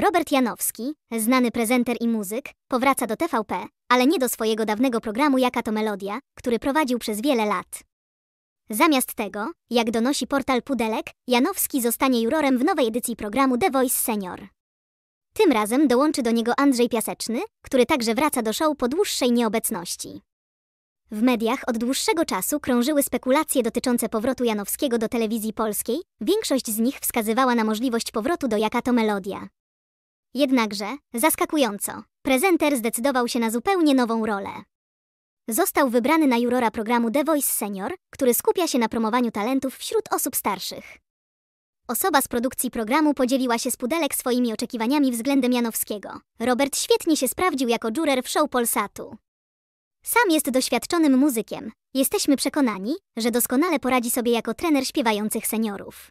Robert Janowski, znany prezenter i muzyk, powraca do TVP, ale nie do swojego dawnego programu Jaka to Melodia, który prowadził przez wiele lat. Zamiast tego, jak donosi portal Pudelek, Janowski zostanie jurorem w nowej edycji programu The Voice Senior. Tym razem dołączy do niego Andrzej Piaseczny, który także wraca do show po dłuższej nieobecności. W mediach od dłuższego czasu krążyły spekulacje dotyczące powrotu Janowskiego do telewizji polskiej, większość z nich wskazywała na możliwość powrotu do Jaka to Melodia. Jednakże, zaskakująco, prezenter zdecydował się na zupełnie nową rolę. Został wybrany na jurora programu The Voice Senior, który skupia się na promowaniu talentów wśród osób starszych. Osoba z produkcji programu podzieliła się z Pudelek swoimi oczekiwaniami względem Janowskiego. Robert świetnie się sprawdził jako juror w show Polsatu. Sam jest doświadczonym muzykiem. Jesteśmy przekonani, że doskonale poradzi sobie jako trener śpiewających seniorów.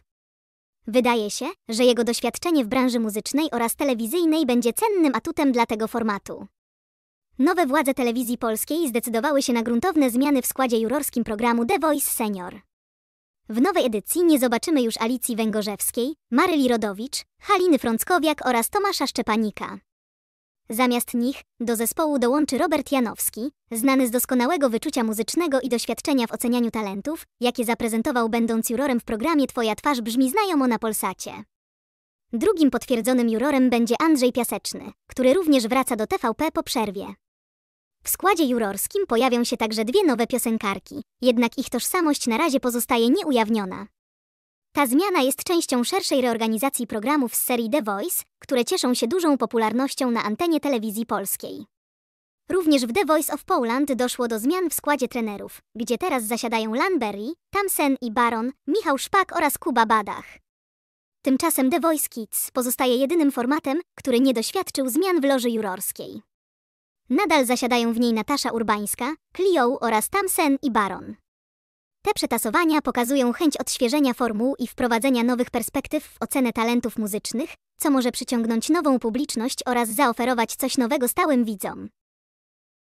Wydaje się, że jego doświadczenie w branży muzycznej oraz telewizyjnej będzie cennym atutem dla tego formatu. Nowe władze telewizji polskiej zdecydowały się na gruntowne zmiany w składzie jurorskim programu The Voice Senior. W nowej edycji nie zobaczymy już Alicji Węgorzewskiej, Maryli Rodowicz, Haliny Frąckowiak oraz Tomasza Szczepanika. Zamiast nich do zespołu dołączy Robert Janowski, znany z doskonałego wyczucia muzycznego i doświadczenia w ocenianiu talentów, jakie zaprezentował będąc jurorem w programie Twoja twarz brzmi znajomo na Polsacie. Drugim potwierdzonym jurorem będzie Andrzej Piaseczny, który również wraca do TVP po przerwie. W składzie jurorskim pojawią się także dwie nowe piosenkarki, jednak ich tożsamość na razie pozostaje nieujawniona. Ta zmiana jest częścią szerszej reorganizacji programów z serii The Voice, które cieszą się dużą popularnością na antenie telewizji polskiej. Również w The Voice of Poland doszło do zmian w składzie trenerów, gdzie teraz zasiadają Lanberry, Tamsen i Baron, Michał Szpak oraz Kuba Badach. Tymczasem The Voice Kids pozostaje jedynym formatem, który nie doświadczył zmian w loży jurorskiej. Nadal zasiadają w niej Natasza Urbańska, Clio oraz Tamsen i Baron. Te przetasowania pokazują chęć odświeżenia formuł i wprowadzenia nowych perspektyw w ocenę talentów muzycznych, co może przyciągnąć nową publiczność oraz zaoferować coś nowego stałym widzom.